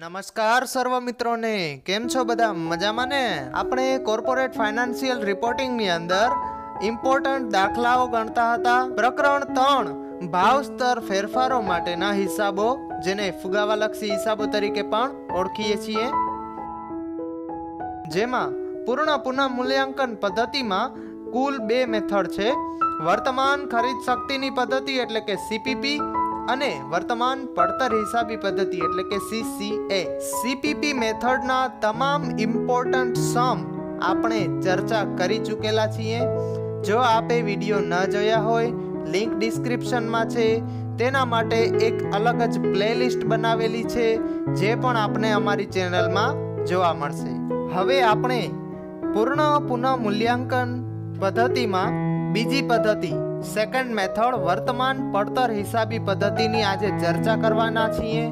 નમસ્કાર સર્વ મિત્રોને કેમ છો બધા મજામાં ને આપણે કોર્પોરેટ ફાઇનાન્સિયલ રિપોર્ટિંગની અંદર ઇમ્પોર્ટન્ટ દાખલાઓ ગણતા હતા પ્રકરણ ત્રણ ભાવ સ્તર ફેરફારો માટેના હિસાબો જેને ફુગાવાલક્ષી હિસાબો તરીકે પણ ઓળખીએ છીએ જેમાં પૂર્ણ પુનઃ મૂલ્યાંકન પદ્ધતિમાં કુલ બે મેથડ છે વર્તમાન ખરીદ શક્તિની પદ્ધતિ એટલે કે સીપીપી અને વર્તમાન પડતર હિસાબી પદ્ધતિ એટલે કે સીસીએ સીપીપી મેથડના તમામ ઇમ્પોર્ટન્ટ સમ આપણે ચર્ચા કરી ચૂકેલા છીએ જો આપે વિડીયો ન જોયા હોય લિંક ડિસ્ક્રિપ્શનમાં છે તેના માટે એક અલગ જ પ્લેલિસ્ટ બનાવેલી છે જે પણ આપણે અમારી ચેનલમાં જોવા મળશે હવે આપણે પૂર્ણ પુનઃ મૂલ્યાંકન પદ્ધતિમાં બીજી પદ્ધતિ સેકન્ડ મેથડ વર્તમાન પડતર હિસાબી પદ્ધતિની આજે ચર્ચા કરવાના છીએ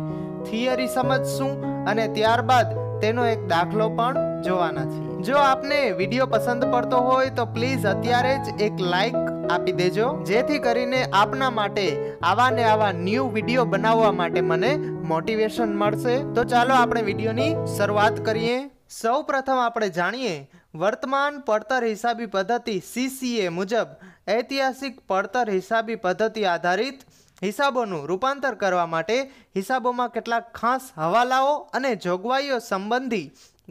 થિયરી સમજશું અને ત્યારબાદ તેનો એક દાખલો પણ જોવાના છીએ જો આપને વિડીયો પસંદ પડતો હોય તો પ્લીઝ અત્યારે જ એક લાઈક આપી દેજો જેથી કરીને આપના માટે આવા ને આવા ન્યૂ વિડીયો બનાવવા માટે મને મોટિવેશન મળશે તો ચાલો આપણે વિડીયોની શરૂઆત કરીએ સૌ પ્રથમ આપણે જાણીએ વર્તમાન પડતર હિસાબી પદ્ધતિ સીસીએ મુજબ ઐતિહાસિક પડતર હિસાબી પદ્ધતિ આધારિત હિસાબોનું રૂપાંતર કરવા માટે હિસાબોમાં કેટલાક ખાસ હવાલાઓ અને જોગવાઈઓ સંબંધી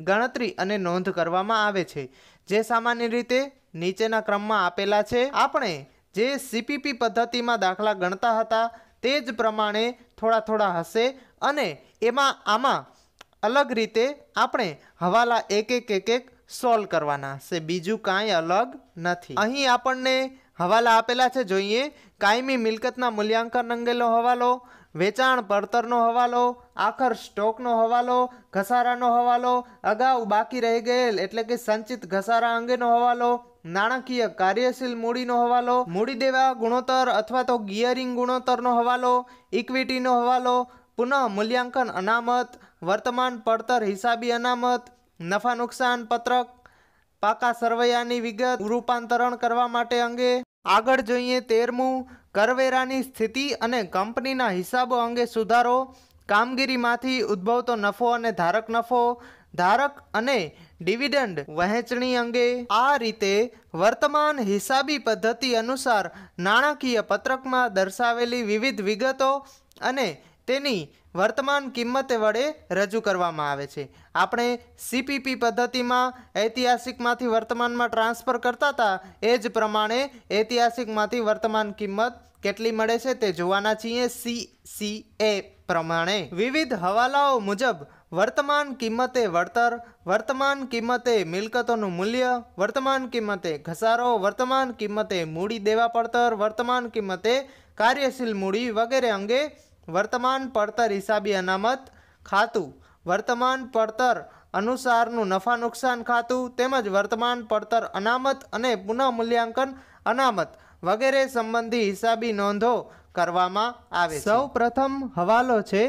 ગણતરી અને નોંધ કરવામાં આવે છે જે સામાન્ય રીતે નીચેના ક્રમમાં આપેલા છે આપણે જે સીપીપી પદ્ધતિમાં દાખલા ગણતા હતા તે જ પ્રમાણે થોડા થોડા હશે અને એમાં આમાં અલગ રીતે આપણે હવાલા એક એક એક એક સોલ્વ કરવાના હશે બીજું કાંઈ અલગ નથી અહીં આપણને હવાલા આપેલા છે જોઈએ કાયમી મિલકતના મૂલ્યાંકન અંગેનો હવાલો વેચાણ પડતરનો હવાલો આખર સ્ટોકનો હવાલો ઘસારાનો હવાલો અગાઉ બાકી રહી ગયેલ એટલે કે સંચિત ઘસારા અંગેનો હવાલો નાણાકીય કાર્યશીલ મૂડીનો હવાલો મૂડી દેવા ગુણોત્તર અથવા તો ગિયરિંગ ગુણોત્તરનો હવાલો ઇક્વિટીનો હવાલો પુનઃ મૂલ્યાંકન અનામત વર્તમાન પડતર હિસાબી અનામત નફા નુકસાન પત્રક પાકા સરવૈયાની વિગત રૂપાંતરણ કરવા માટે અંગે આગળ જોઈએ તેરમું કરવેરાની સ્થિતિ અને કંપનીના હિસાબો અંગે સુધારો કામગીરીમાંથી ઉદ્ભવતો નફો અને ધારક નફો ધારક અને ડિવિડન્ડ વહેંચણી અંગે આ રીતે વર્તમાન હિસાબી પદ્ધતિ અનુસાર નાણાકીય પત્રકમાં દર્શાવેલી વિવિધ વિગતો અને તેની વર્તમાન કિંમતે વડે રજૂ કરવામાં આવે છે આપણે સીપીપી પદ્ધતિમાં ઐતિહાસિકમાંથી વર્તમાનમાં ટ્રાન્સફર કરતા હતા એ જ પ્રમાણે ઐતિહાસિકમાંથી વર્તમાન કિંમત કેટલી મળે છે તે જોવાના છીએ સી સી એ પ્રમાણે વિવિધ હવાલાઓ મુજબ વર્તમાન કિંમતે વળતર વર્તમાન કિંમતે મિલકતોનું મૂલ્ય વર્તમાન કિંમતે ઘસારો વર્તમાન કિંમતે મૂડી દેવા પડતર વર્તમાન કિંમતે કાર્યશીલ મૂડી વગેરે અંગે વર્તમાન પડતર હિસાબી અનામત ખાતું વર્તમાન પડતર અનુસારનું નફા નુકસાન ખાતું તેમજ વર્તમાન પડતર અનામત અને પુનઃમૂલ્યાંકન અનામત વગેરે સંબંધી હિસાબી નોંધો કરવામાં આવે સૌ પ્રથમ હવાલો છે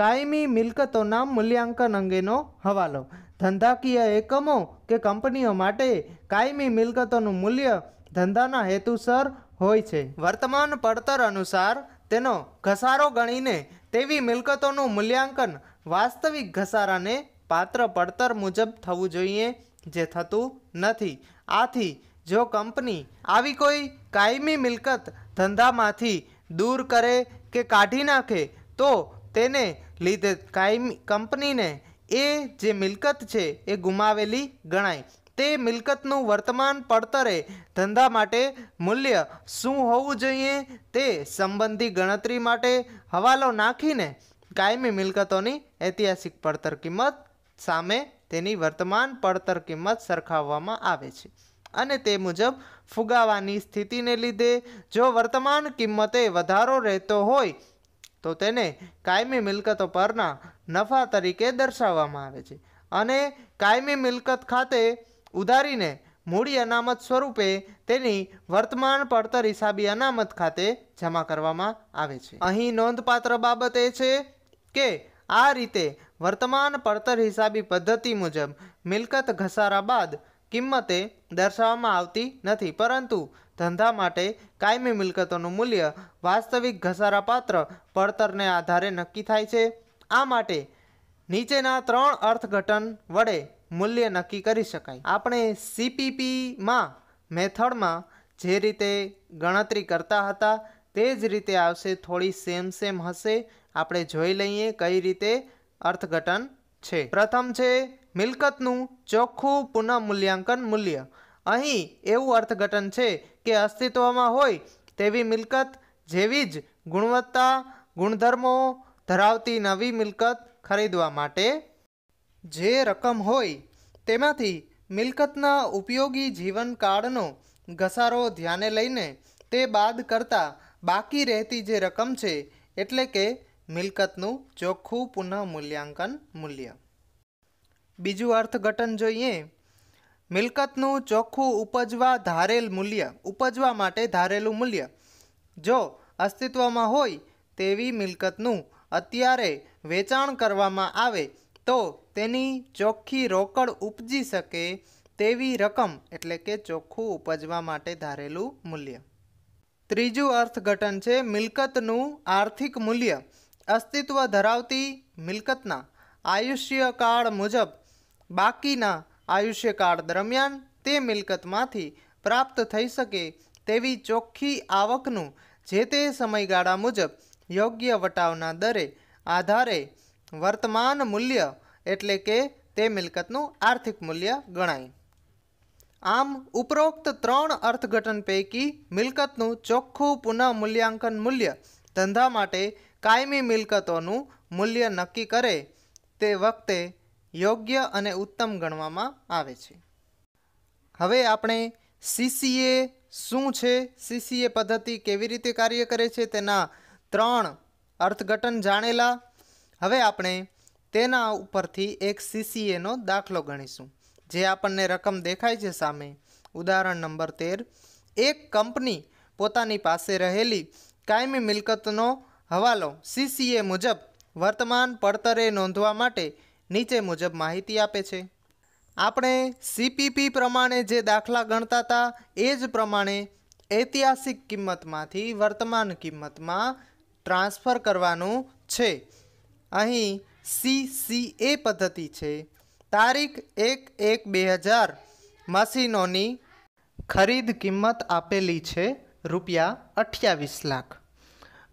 કાયમી મિલકતોના મૂલ્યાંકન અંગેનો હવાલો ધંધાકીય એકમો કે કંપનીઓ માટે કાયમી મિલકતોનું મૂલ્ય ધંધાના હેતુસર હોય છે વર્તમાન પડતર અનુસાર તેનો ઘસારો ગણીને તેવી મિલકતોનું મૂલ્યાંકન વાસ્તવિક ઘસારાને પાત્ર પડતર મુજબ થવું જોઈએ જે થતું નથી આથી જો કંપની આવી કોઈ કાયમી મિલકત ધંધામાંથી દૂર કરે કે કાઢી નાખે તો તેને લીધે કાયમી કંપનીને એ જે મિલકત છે એ ગુમાવેલી ગણાય તે મિલકતનું વર્તમાન પડતરે ધંધા માટે મૂલ્ય શું હોવું જોઈએ તે સંબંધી ગણતરી માટે હવાલો નાખીને કાયમી મિલકતોની ઐતિહાસિક પડતર કિંમત સામે તેની વર્તમાન પડતર કિંમત સરખાવવામાં આવે છે અને તે મુજબ ફુગાવાની સ્થિતિને લીધે જો વર્તમાન કિંમતે વધારો રહેતો હોય તો તેને કાયમી મિલકતો પરના નફા તરીકે દર્શાવવામાં આવે છે અને કાયમી મિલકત ખાતે ઉધારીને મૂડી અનામત સ્વરૂપે તેની વર્તમાન પડતર હિસાબી અનામત ખાતે જમા કરવામાં આવે છે અહીં નોંધપાત્ર બાબત એ છે કે આ રીતે વર્તમાન પડતર હિસાબી પદ્ધતિ મુજબ મિલકત ઘસારા બાદ કિંમતે દર્શાવવામાં આવતી નથી પરંતુ ધંધા માટે કાયમી મિલકતોનું મૂલ્ય વાસ્તવિક ઘસારાપાત્ર પડતરને આધારે નક્કી થાય છે આ માટે નીચેના ત્રણ અર્થઘટન વડે મૂલ્ય નક્કી કરી શકાય આપણે સીપીપીમાં મેથડમાં જે રીતે ગણતરી કરતા હતા તે જ રીતે આવશે થોડી સેમ સેમ હશે આપણે જોઈ લઈએ કઈ રીતે અર્થઘટન છે પ્રથમ છે મિલકતનું ચોખ્ખું પુનઃમૂલ્યાંકન મૂલ્ય અહીં એવું અર્થઘટન છે કે અસ્તિત્વમાં હોય તેવી મિલકત જેવી જ ગુણવત્તા ગુણધર્મો ધરાવતી નવી મિલકત ખરીદવા માટે જે રકમ હોય તેમાંથી મિલકતના ઉપયોગી જીવનકાળનો ઘસારો ધ્યાને લઈને તે બાદ કરતાં બાકી રહેતી જે રકમ છે એટલે કે મિલકતનું ચોખ્ખું પુનઃમૂલ્યાંકન મૂલ્ય બીજું અર્થઘટન જોઈએ મિલકતનું ચોખ્ખું ઉપજવા ધારેલ મૂલ્ય ઉપજવા માટે ધારેલું મૂલ્ય જો અસ્તિત્વમાં હોય તેવી મિલકતનું અત્યારે વેચાણ કરવામાં આવે તો તેની ચોખ્ખી રોકડ ઉપજી શકે તેવી રકમ એટલે કે ચોખ્ખું ઉપજવા માટે ધારેલું મૂલ્ય ત્રીજું અર્થઘટન છે મિલકતનું આર્થિક મૂલ્ય અસ્તિત્વ ધરાવતી મિલકતના આયુષ્યકાળ મુજબ બાકીના આયુષ્યકાળ દરમિયાન તે મિલકતમાંથી પ્રાપ્ત થઈ શકે તેવી ચોખ્ખી આવકનું જે તે સમયગાળા મુજબ યોગ્ય વટાવના દરે આધારે વર્તમાન મૂલ્ય એટલે કે તે મિલકતનું આર્થિક મૂલ્ય ગણાય આમ ઉપરોક્ત ત્રણ અર્થઘટન પૈકી મિલકતનું ચોખ્ખું પુનઃમૂલ્યાંકન મૂલ્ય ધંધા માટે કાયમી મિલકતોનું મૂલ્ય નક્કી કરે તે વખતે યોગ્ય અને ઉત્તમ ગણવામાં આવે છે હવે આપણે સીસીએ શું છે સીસીએ પદ્ધતિ કેવી રીતે કાર્ય કરે છે તેના ત્રણ અર્થઘટન જાણેલા હવે આપણે તેના ઉપરથી એક સીસીએનો દાખલો ગણીશું જે આપણને રકમ દેખાય છે સામે ઉદાહરણ નંબર તેર એક કંપની પોતાની પાસે રહેલી કાયમી મિલકતનો હવાલો સીસીએ મુજબ વર્તમાન પડતરે નોંધવા માટે નીચે મુજબ માહિતી આપે છે આપણે સીપીપી પ્રમાણે જે દાખલા ગણતા હતા એ જ પ્રમાણે ઐતિહાસિક કિંમતમાંથી વર્તમાન કિંમતમાં ટ્રાન્સફર કરવાનું છે અહીં સી સી એ પદ્ધતિ છે તારીખ એક એક બે હજાર મશીનોની ખરીદ કિંમત આપેલી છે રૂપિયા અઠ્યાવીસ લાખ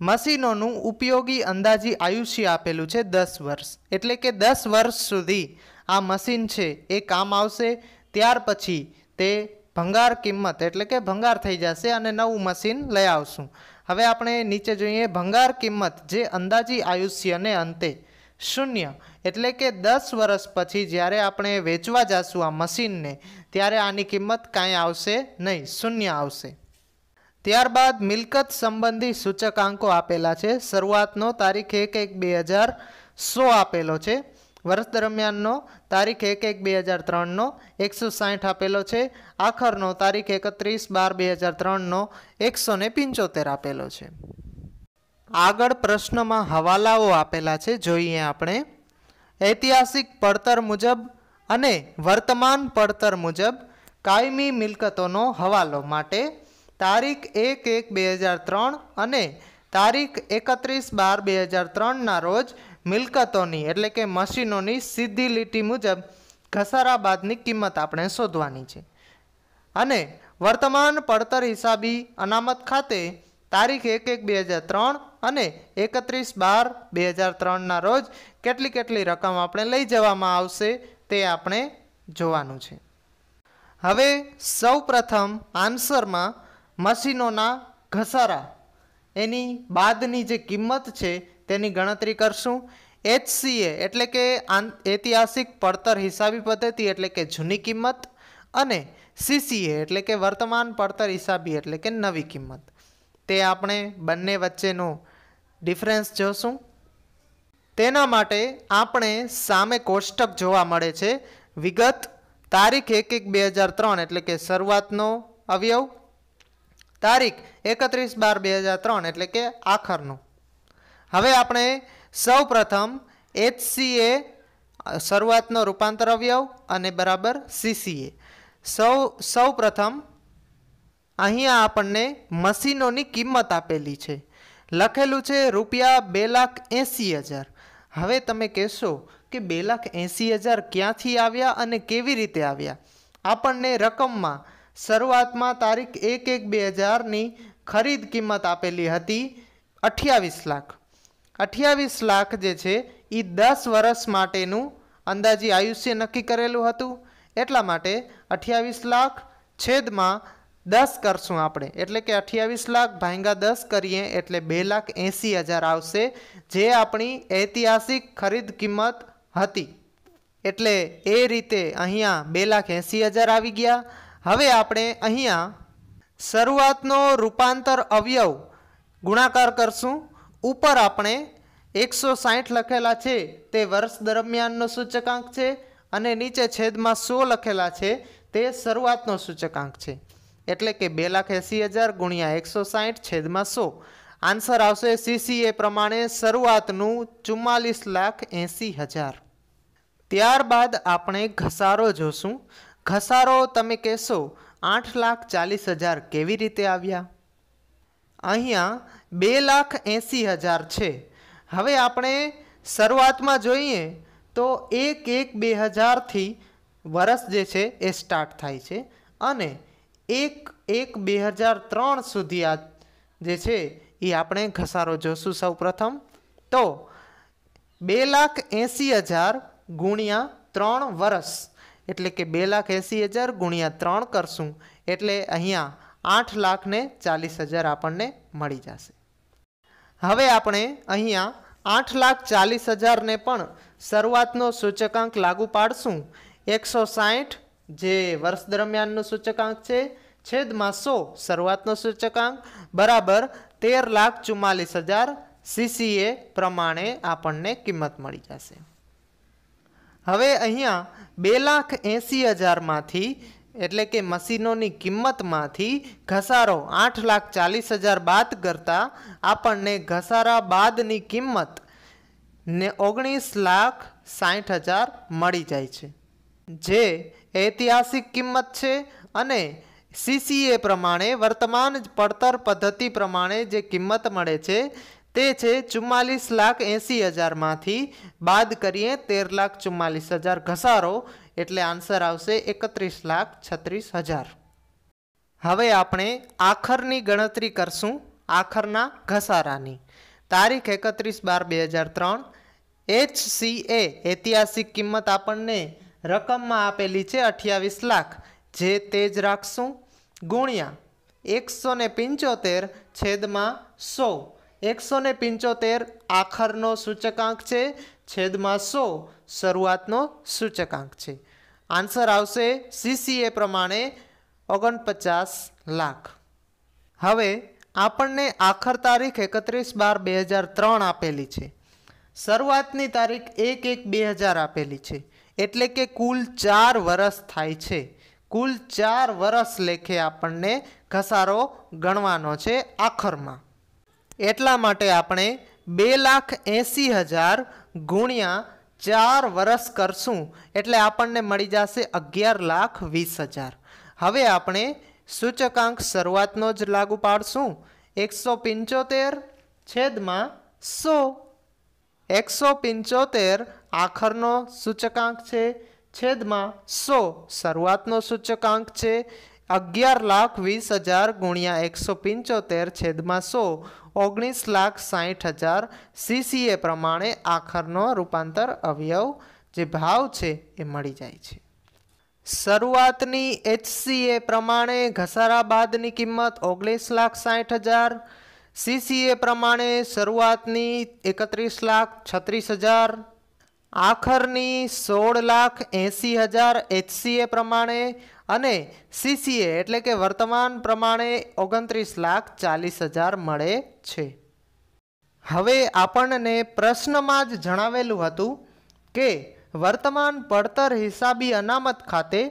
મશીનોનું ઉપયોગી અંદાજી આયુષ્ય આપેલું છે દસ વર્ષ એટલે કે દસ વર્ષ સુધી આ મશીન છે એ કામ આવશે ત્યાર પછી તે ભંગાર કિંમત એટલે કે ભંગાર થઈ જશે અને નવું મશીન લઈ આવશું હવે આપણે નીચે જોઈએ ભંગાર કિંમત જે અંદાજી આયુષ્યને અંતે શૂન્ય એટલે કે દસ વર્ષ પછી જ્યારે આપણે વેચવા જઈશું આ મશીનને ત્યારે આની કિંમત કાંઈ આવશે નહીં શૂન્ય આવશે ત્યારબાદ મિલકત સંબંધી સૂચકાંકો આપેલા છે શરૂઆતનો તારીખ એક એક બે હજાર સો આપેલો છે વર્ષ દરમિયાનનો તારીખ એક એક બે હજાર ત્રણનો એકસો સાહીઠ આપેલો છે આખરનો તારીખ એકત્રીસ બાર બે હજાર ત્રણનો એકસો ને પંચોતેર આપેલો છે આગળ પ્રશ્નમાં હવાલાઓ આપેલા છે જોઈએ આપણે ઐતિહાસિક પડતર મુજબ અને વર્તમાન પડતર મુજબ કાયમી મિલકતોનો હવાલો માટે તારીખ એક એક બે હજાર ત્રણ અને તારીખ એકત્રીસ બાર બે હજાર ત્રણના રોજ મિલકતોની એટલે કે મશીનોની સીધી લીટી મુજબ ઘસારાબાદની કિંમત આપણે શોધવાની છે અને વર્તમાન પડતર હિસાબી અનામત ખાતે તારીખ એક એક બે હજાર ત્રણ અને એકત્રીસ બાર બે હજાર ત્રણના રોજ કેટલી કેટલી રકમ આપણે લઈ જવામાં આવશે તે આપણે જોવાનું છે હવે સૌ પ્રથમ આન્સરમાં મશીનોના ઘસારા એની બાદની જે કિંમત છે તેની ગણતરી કરશું એચસીએ એટલે કે ઐતિહાસિક પડતર હિસાબી પદ્ધતિ એટલે કે જૂની કિંમત અને સીસીએ એટલે કે વર્તમાન પડતર હિસાબી એટલે કે નવી કિંમત તે આપણે બંને વચ્ચેનું ડિફરન્સ જોશું તેના માટે આપણે સામે કોષ્ટક જોવા મળે છે વિગત તારીખ એક એક બે હજાર ત્રણ એટલે કે શરૂઆતનો અવયવ તારીખ એકત્રીસ બાર બે હજાર ત્રણ એટલે કે આખરનો હવે આપણે સૌ પ્રથમ એચસીએ શરૂઆતનો રૂપાંતર અવયવ અને બરાબર સીસીએ સૌ સૌ પ્રથમ અહીંયા આપણને મશીનોની કિંમત આપેલી છે લખેલું છે રૂપિયા બે લાખ એંસી હજાર હવે તમે કહેશો કે બે લાખ એંસી હજાર ક્યાંથી આવ્યા અને કેવી રીતે આવ્યા આપણને રકમમાં શરૂઆતમાં તારીખ એક એક બે હજારની ખરીદ કિંમત આપેલી હતી અઠ્યાવીસ લાખ અઠ્યાવીસ લાખ જે છે એ દસ વર્ષ માટેનું અંદાજી આયુષ્ય નક્કી કરેલું હતું એટલા માટે અઠ્યાવીસ લાખ છેદમાં દસ કરશું આપણે એટલે કે અઠ્યાવીસ લાખ ભાંગા દસ કરીએ એટલે બે લાખ એંસી હજાર આવશે જે આપણી ઐતિહાસિક ખરીદ કિંમત હતી એટલે એ રીતે અહીંયા બે લાખ એંસી હજાર આવી ગયા હવે આપણે અહીંયા શરૂઆતનો રૂપાંતર અવયવ ગુણાકાર કરશું ઉપર આપણે એકસો સાહીઠ લખેલા છે તે વર્ષ દરમિયાનનો સૂચકાંક છે અને નીચે છેદમાં સો લખેલા છે તે શરૂઆતનો સૂચકાંક છે એટલે કે બે લાખ એંસી હજાર ગુણ્યા એકસો સાહીઠ છેદમાં સો આન્સર આવશે સીસીએ પ્રમાણે શરૂઆતનું ચુમ્માલીસ લાખ એંસી હજાર ત્યારબાદ આપણે ઘસારો જોશું ઘસારો તમે કહેશો આઠ લાખ ચાલીસ હજાર કેવી રીતે આવ્યા અહીંયા બે લાખ એંસી હજાર છે હવે આપણે શરૂઆતમાં જોઈએ તો એક એક બે હજારથી વરસ જે છે એ સ્ટાર્ટ થાય છે અને એક એક બે હજાર ત્રણ સુધી આ જે છે એ આપણે ઘસારો જોશું સૌ પ્રથમ તો બે લાખ એંસી હજાર ગુણ્યા ત્રણ વર્ષ એટલે કે બે લાખ એંસી હજાર ગુણ્યા ત્રણ કરશું એટલે અહીંયા આઠ લાખને ચાલીસ હજાર આપણને મળી જશે હવે આપણે અહીંયા આઠ લાખ ચાલીસ હજારને પણ શરૂઆતનો સૂચકાંક લાગુ પાડશું એકસો સાઠ જે વર્ષ દરમિયાનનો સૂચકાંક છે છેદમાં સો શરૂઆતનો સૂચકાંક બરાબર તેર લાખ ચુમ્માલીસ હજાર સીસીએ પ્રમાણે આપણને કિંમત મળી જશે હવે અહીંયા બે લાખ એંસી હજારમાંથી એટલે કે મશીનોની કિંમતમાંથી ઘસારો આઠ લાખ ચાલીસ હજાર બાદ કરતાં આપણને ઘસારા બાદની કિંમત ને ઓગણીસ લાખ સાઠ હજાર મળી જાય છે જે ઐતિહાસિક કિંમત છે અને સીસીએ પ્રમાણે વર્તમાન પડતર પદ્ધતિ પ્રમાણે જે કિંમત મળે છે તે છે ચુમ્માલીસ લાખ એંસી હજારમાંથી બાદ કરીએ તેર લાખ ચુમ્માલીસ હજાર ઘસારો એટલે આન્સર આવશે એકત્રીસ લાખ છત્રીસ હજાર હવે આપણે આખરની ગણતરી કરશું આખરના ઘસારાની તારીખ એકત્રીસ બાર બે હજાર ત્રણ એચ સી એ ઐતિહાસિક કિંમત આપણને રકમમાં આપેલી છે અઠ્યાવીસ લાખ જે તેજ જ રાખશું ગુણ્યા એકસો ને પંચોતેર છેદમાં સો એકસો ને પંચોતેર આખરનો સૂચકાંક છે છેદમાં સો શરૂઆતનો સૂચકાંક છે આન્સર આવશે સીસીએ પ્રમાણે ઓગણપચાસ લાખ હવે આપણને આખર તારીખ એકત્રીસ બાર બે હજાર ત્રણ આપેલી છે શરૂઆતની તારીખ એક એક બે હજાર આપેલી છે એટલે કે કુલ ચાર વરસ થાય છે કુલ ચાર વરસ લેખે આપણને ઘસારો ગણવાનો છે આખરમાં એટલા માટે આપણે બે લાખ એંસી હજાર ગુણ્યા ચાર વરસ કરશું એટલે આપણને મળી જશે અગિયાર લાખ વીસ હજાર હવે આપણે સૂચકાંક શરૂઆતનો જ લાગુ પાડશું એકસો પંચોતેર છેદમાં સો એકસો પંચોતેર આખરનો સૂચકાંક છે છેદમાં સો શરૂઆતનો સૂચકાંક છે અગિયાર લાખ વીસ હજાર ગુણ્યા એકસો પંચોતેર છેદમાં સો ઓગણીસ લાખ સાહીઠ હજાર સીસીએ પ્રમાણે આખરનો રૂપાંતર અવયવ જે ભાવ છે એ મળી જાય છે શરૂઆતની એચસીએ પ્રમાણે ઘસારા બાદની કિંમત ઓગણીસ લાખ સાહીઠ હજાર સીસીએ પ્રમાણે શરૂઆતની એકત્રીસ લાખ છત્રીસ હજાર આખરની સોળ લાખ એંસી હજાર એચસીએ પ્રમાણે અને સીસીએ એટલે કે વર્તમાન પ્રમાણે ઓગણત્રીસ લાખ ચાલીસ હજાર મળે છે હવે આપણને પ્રશ્નમાં જ જણાવેલું હતું કે વર્તમાન પડતર હિસાબી અનામત ખાતે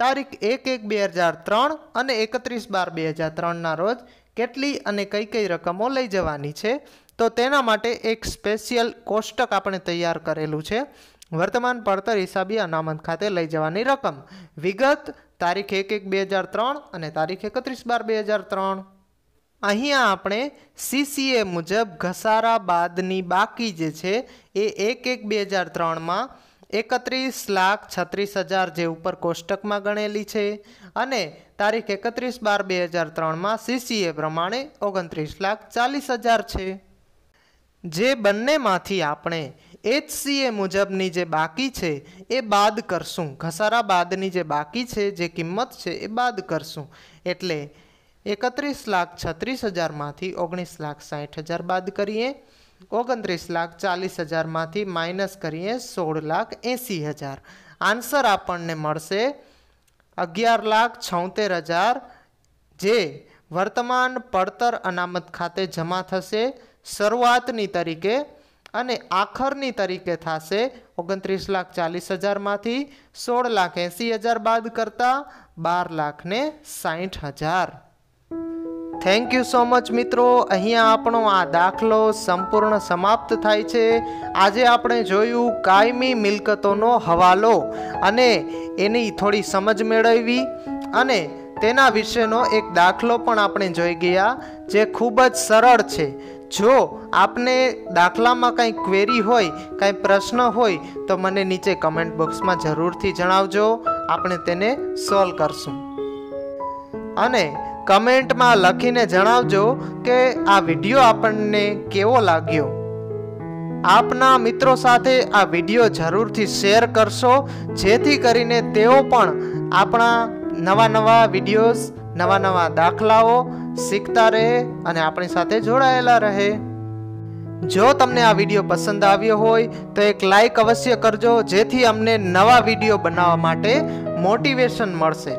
તારીખ એક એક બે હજાર ત્રણ અને એકત્રીસ બાર બે હજાર ત્રણના રોજ કેટલી અને કઈ કઈ રકમો લઈ જવાની છે તો તેના માટે એક સ્પેશિયલ કોષ્ટક આપણે તૈયાર કરેલું છે વર્તમાન પડતર હિસાબી અનામત ખાતે લઈ જવાની રકમ વિગત તારીખ એક એક બે હજાર ત્રણ અને તારીખ એકત્રીસ બાર બે હજાર ત્રણ અહીંયા આપણે સીસીએ મુજબ ઘસારા બાદની બાકી જે છે એ એક એક બે હજાર ત્રણમાં એકત્રીસ લાખ છત્રીસ હજાર જે ઉપર કોષ્ટકમાં ગણેલી છે અને તારીખ એકત્રીસ બાર બે હજાર ત્રણમાં સીસીએ પ્રમાણે ઓગણત્રીસ લાખ ચાલીસ હજાર છે જે બંનેમાંથી આપણે એચસીએ મુજબની જે બાકી છે એ બાદ કરશું ઘસારા બાદની જે બાકી છે જે કિંમત છે એ બાદ કરશું એટલે એકત્રીસ લાખ છત્રીસ હજારમાંથી ઓગણીસ લાખ સાઠ હજાર બાદ કરીએ ઓગણત્રીસ લાખ ચાલીસ હજારમાંથી માઇનસ કરીએ સોળ લાખ એંસી હજાર આન્સર આપણને મળશે અગિયાર લાખ છોતેર હજાર જે વર્તમાન પડતર અનામત ખાતે જમા થશે શરૂઆતની તરીકે અને આખરની તરીકે થશે ઓગણત્રીસ લાખ ચાલીસ હજારમાંથી સોળ લાખ એંસી હજાર બાદ કરતાં બાર લાખને સાઠ હજાર થેન્ક યુ સો મચ મિત્રો અહીંયા આપણો આ દાખલો સંપૂર્ણ સમાપ્ત થાય છે આજે આપણે જોયું કાયમી મિલકતોનો હવાલો અને એની થોડી સમજ મેળવવી અને તેના વિશેનો એક દાખલો પણ આપણે જોઈ ગયા જે ખૂબ જ સરળ છે જો આપને દાખલામાં કંઈ ક્વેરી હોય કાંઈ પ્રશ્ન હોય તો મને નીચે કમેન્ટ બોક્સમાં જરૂરથી જણાવજો આપણે તેને સોલ્વ કરશું અને કમેન્ટમાં લખીને જણાવજો કે આ વિડીયો આપણને કેવો લાગ્યો આપના મિત્રો સાથે આ વિડીયો જરૂરથી શેર કરશો જેથી કરીને તેઓ પણ આપણા નવા નવા વિડીયોઝ નવા નવા દાખલાઓ શીખતા રહે અને આપણી સાથે જોડાયેલા રહે જો તમને આ વિડીયો પસંદ આવ્યો હોય તો એક લાઇક અવશ્ય કરજો જેથી અમને નવા વિડીયો બનાવવા માટે મોટિવેશન મળશે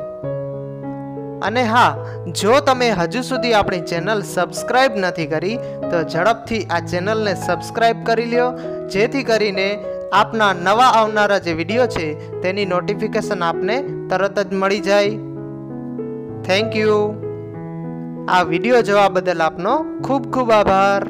અને હા જો તમે હજુ સુધી આપણી ચેનલ સબસ્ક્રાઇબ નથી કરી તો ઝડપથી આ ચેનલને સબસ્ક્રાઇબ કરી લ્યો જેથી કરીને આપના નવા આવનારા જે વિડીયો છે તેની નોટિફિકેશન આપને તરત જ મળી જાય થેન્ક યુ આ વિડીયો જોવા બદલ આપનો ખૂબ ખૂબ આભાર